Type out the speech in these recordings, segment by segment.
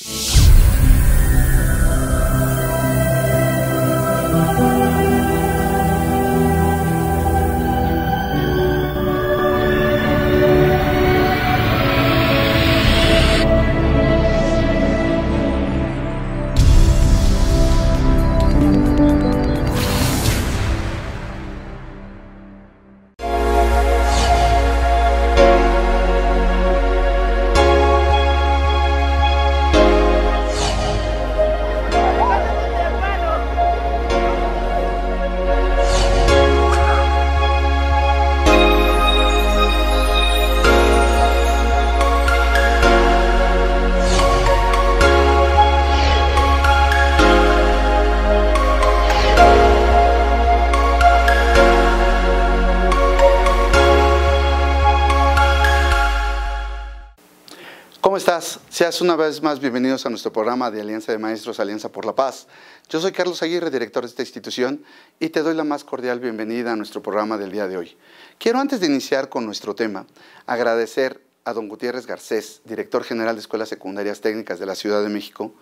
Thank you. una vez más bienvenidos a nuestro programa de Alianza de Maestros, Alianza por la Paz. Yo soy Carlos Aguirre, director de esta institución, y te doy la más cordial bienvenida a nuestro programa del día de hoy. Quiero antes de iniciar con nuestro tema, agradecer a don Gutiérrez Garcés, director general de Escuelas Secundarias Técnicas de la Ciudad de México,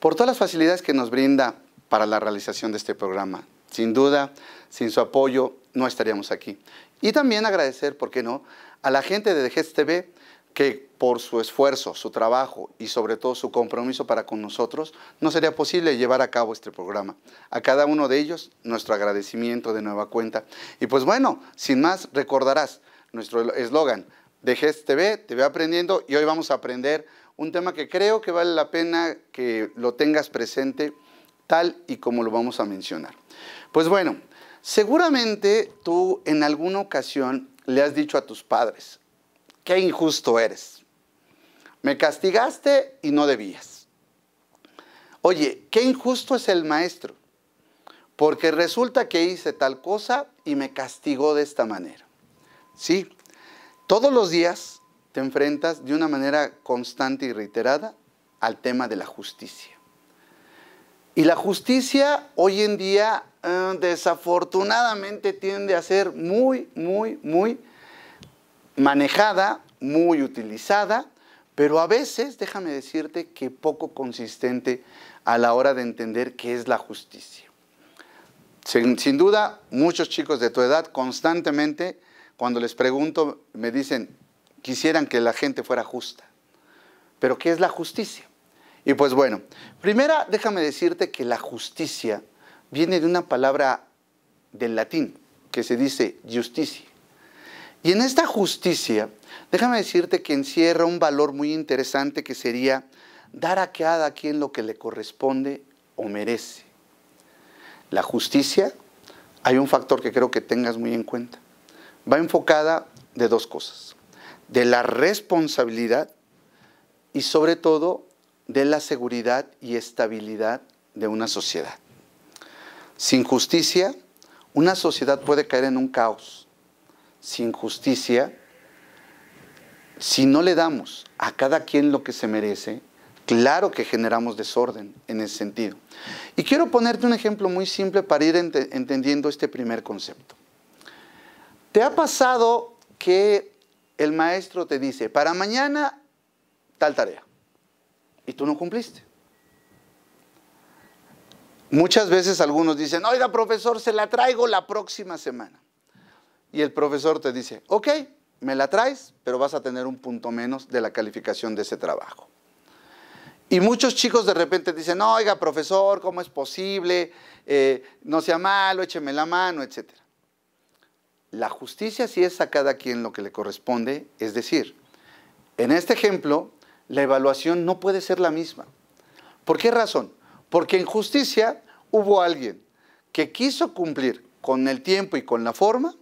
por todas las facilidades que nos brinda para la realización de este programa. Sin duda, sin su apoyo, no estaríamos aquí. Y también agradecer, ¿por qué no?, a la gente de DGES TV que por su esfuerzo, su trabajo y sobre todo su compromiso para con nosotros, no sería posible llevar a cabo este programa. A cada uno de ellos, nuestro agradecimiento de nueva cuenta. Y pues bueno, sin más, recordarás nuestro eslogan de GES TV, te ve aprendiendo y hoy vamos a aprender un tema que creo que vale la pena que lo tengas presente tal y como lo vamos a mencionar. Pues bueno, seguramente tú en alguna ocasión le has dicho a tus padres, qué injusto eres. Me castigaste y no debías. Oye, qué injusto es el maestro, porque resulta que hice tal cosa y me castigó de esta manera. Sí, todos los días te enfrentas de una manera constante y reiterada al tema de la justicia. Y la justicia hoy en día eh, desafortunadamente tiende a ser muy, muy, muy manejada, muy utilizada, pero a veces, déjame decirte, que poco consistente a la hora de entender qué es la justicia. Sin, duda, muchos chicos de tu edad constantemente, cuando les pregunto, me dicen, quisieran que la gente fuera justa. Pero ¿qué es la justicia? Y pues bueno, primera, déjame decirte que la justicia viene de una palabra del latín que se dice justicia. Y en esta justicia, déjame decirte que encierra un valor muy interesante que sería dar a cada quien lo que le corresponde o merece. La justicia, hay un factor que creo que tengas muy en cuenta. Va enfocada de dos cosas, de la responsabilidad y sobre todo de la seguridad y estabilidad de una sociedad. Sin justicia, una sociedad puede caer en un caos, sin justicia, si no le damos a cada quien lo que se merece, claro que generamos desorden en ese sentido. Y quiero ponerte un ejemplo muy simple para ir entendiendo este primer concepto. ¿Te ha pasado que el maestro te dice, para mañana tal tarea, y tú no cumpliste? Muchas veces algunos dicen, oiga profesor, se la traigo la próxima semana y el profesor te dice, ok, me la traes, pero vas a tener un punto menos de la calificación de ese trabajo. Y muchos chicos de repente dicen, no, oiga, profesor, ¿cómo es posible? Eh, no sea malo, écheme la mano, etc. La justicia sí es a cada quien lo que le corresponde, es decir, en este ejemplo, la evaluación no puede ser la misma. ¿Por qué razón? Porque en justicia hubo alguien que quiso cumplir con el tiempo y con la forma,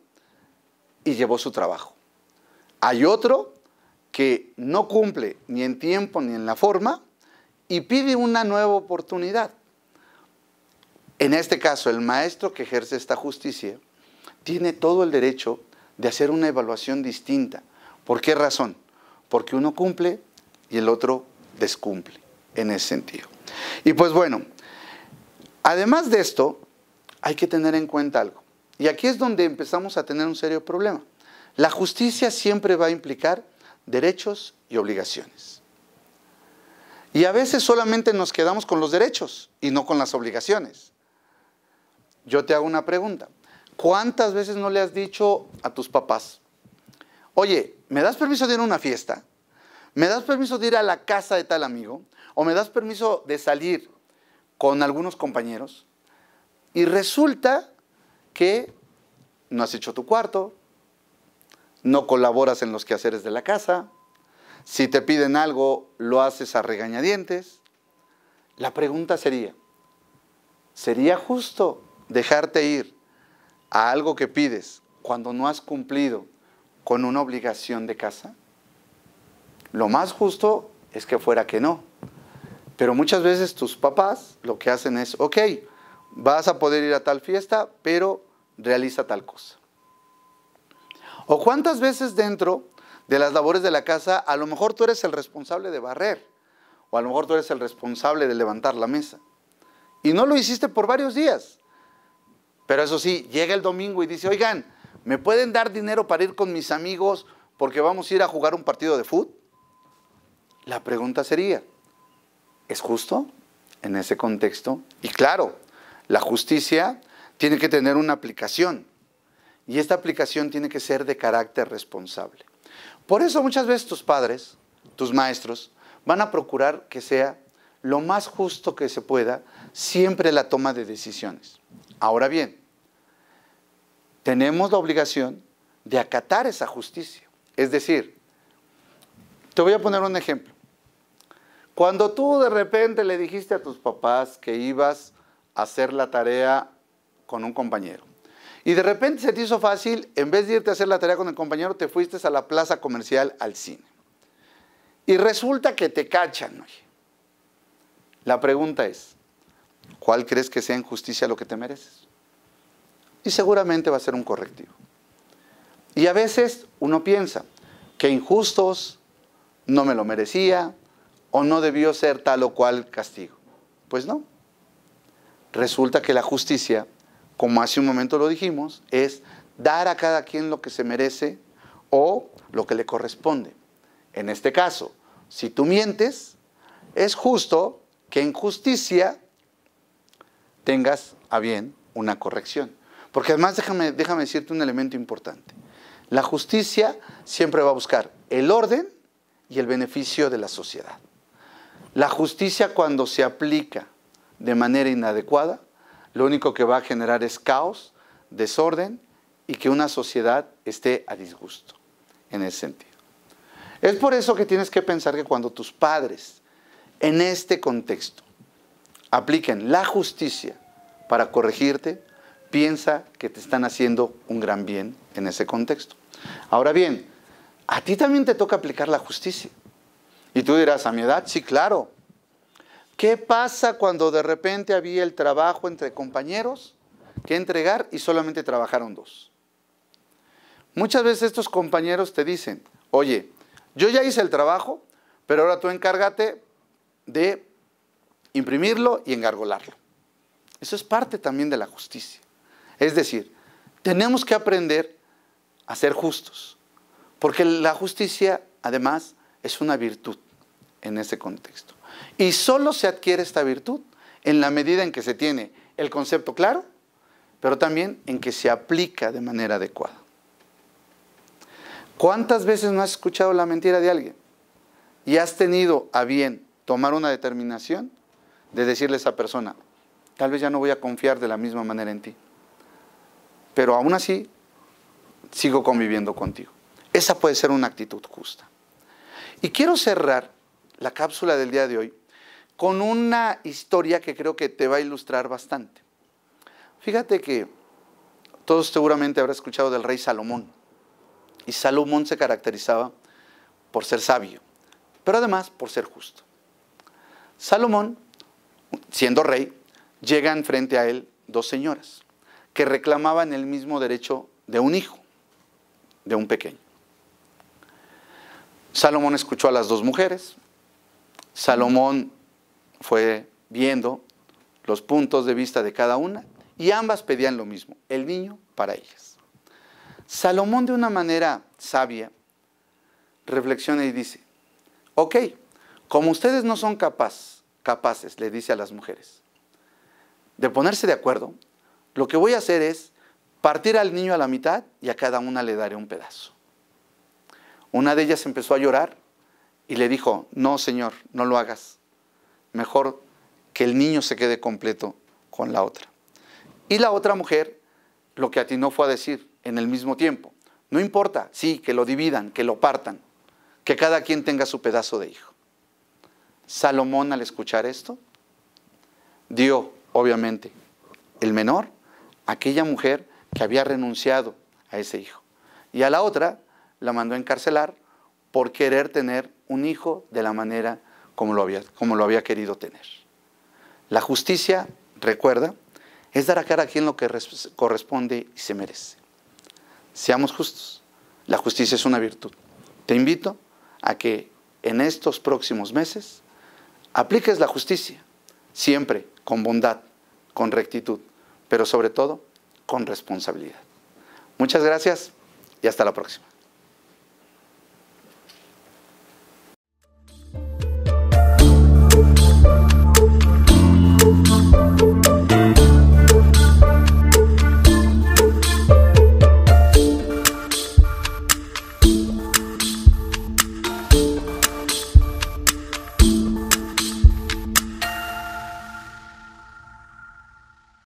y llevó su trabajo. Hay otro que no cumple ni en tiempo ni en la forma y pide una nueva oportunidad. En este caso, el maestro que ejerce esta justicia tiene todo el derecho de hacer una evaluación distinta. ¿Por qué razón? Porque uno cumple y el otro descumple en ese sentido. Y pues bueno, además de esto, hay que tener en cuenta algo. Y aquí es donde empezamos a tener un serio problema. La justicia siempre va a implicar derechos y obligaciones. Y a veces solamente nos quedamos con los derechos y no con las obligaciones. Yo te hago una pregunta. ¿Cuántas veces no le has dicho a tus papás, oye, ¿me das permiso de ir a una fiesta? ¿Me das permiso de ir a la casa de tal amigo? ¿O me das permiso de salir con algunos compañeros? Y resulta que no has hecho tu cuarto, no colaboras en los quehaceres de la casa, si te piden algo lo haces a regañadientes. La pregunta sería, ¿sería justo dejarte ir a algo que pides cuando no has cumplido con una obligación de casa? Lo más justo es que fuera que no. Pero muchas veces tus papás lo que hacen es, ok, vas a poder ir a tal fiesta, pero realiza tal cosa. O cuántas veces dentro de las labores de la casa, a lo mejor tú eres el responsable de barrer, o a lo mejor tú eres el responsable de levantar la mesa. Y no lo hiciste por varios días. Pero eso sí, llega el domingo y dice, oigan, ¿me pueden dar dinero para ir con mis amigos porque vamos a ir a jugar un partido de fútbol? La pregunta sería, ¿es justo en ese contexto? Y claro, la justicia tiene que tener una aplicación y esta aplicación tiene que ser de carácter responsable. Por eso muchas veces tus padres, tus maestros, van a procurar que sea lo más justo que se pueda siempre la toma de decisiones. Ahora bien, tenemos la obligación de acatar esa justicia. Es decir, te voy a poner un ejemplo. Cuando tú de repente le dijiste a tus papás que ibas a hacer la tarea con un compañero. Y de repente se te hizo fácil, en vez de irte a hacer la tarea con el compañero, te fuiste a la plaza comercial al cine. Y resulta que te cachan. Oye. La pregunta es, ¿cuál crees que sea en justicia lo que te mereces? Y seguramente va a ser un correctivo. Y a veces uno piensa, que injustos, no me lo merecía o no debió ser tal o cual castigo. Pues no. Resulta que la justicia como hace un momento lo dijimos, es dar a cada quien lo que se merece o lo que le corresponde. En este caso, si tú mientes, es justo que en justicia tengas a bien una corrección. Porque además déjame, déjame decirte un elemento importante. La justicia siempre va a buscar el orden y el beneficio de la sociedad. La justicia cuando se aplica de manera inadecuada lo único que va a generar es caos, desorden y que una sociedad esté a disgusto en ese sentido. Es por eso que tienes que pensar que cuando tus padres en este contexto apliquen la justicia para corregirte, piensa que te están haciendo un gran bien en ese contexto. Ahora bien, a ti también te toca aplicar la justicia. Y tú dirás, a mi edad, sí, claro, ¿Qué pasa cuando de repente había el trabajo entre compañeros que entregar y solamente trabajaron dos? Muchas veces estos compañeros te dicen, oye, yo ya hice el trabajo, pero ahora tú encárgate de imprimirlo y engargolarlo. Eso es parte también de la justicia. Es decir, tenemos que aprender a ser justos, porque la justicia además es una virtud en ese contexto. Y solo se adquiere esta virtud en la medida en que se tiene el concepto claro, pero también en que se aplica de manera adecuada. ¿Cuántas veces no has escuchado la mentira de alguien y has tenido a bien tomar una determinación de decirle a esa persona, tal vez ya no voy a confiar de la misma manera en ti, pero aún así sigo conviviendo contigo? Esa puede ser una actitud justa. Y quiero cerrar la cápsula del día de hoy con una historia que creo que te va a ilustrar bastante. Fíjate que todos seguramente habrán escuchado del rey Salomón. Y Salomón se caracterizaba por ser sabio, pero además por ser justo. Salomón, siendo rey, llegan frente a él dos señoras que reclamaban el mismo derecho de un hijo, de un pequeño. Salomón escuchó a las dos mujeres, Salomón fue viendo los puntos de vista de cada una y ambas pedían lo mismo, el niño para ellas. Salomón de una manera sabia reflexiona y dice, ok, como ustedes no son capaz, capaces, le dice a las mujeres, de ponerse de acuerdo, lo que voy a hacer es partir al niño a la mitad y a cada una le daré un pedazo. Una de ellas empezó a llorar y le dijo, no, Señor, no lo hagas. Mejor que el niño se quede completo con la otra. Y la otra mujer lo que atinó fue a decir en el mismo tiempo, no importa, sí, que lo dividan, que lo partan, que cada quien tenga su pedazo de hijo. Salomón al escuchar esto, dio, obviamente, el menor a aquella mujer que había renunciado a ese hijo. Y a la otra la mandó a encarcelar por querer tener un hijo de la manera como lo había, como lo había querido tener. La justicia, recuerda, es dar a cara a quien lo que corresponde y se merece. Seamos justos. La justicia es una virtud. Te invito a que en estos próximos meses apliques la justicia, siempre con bondad, con rectitud, pero sobre todo con responsabilidad. Muchas gracias y hasta la próxima.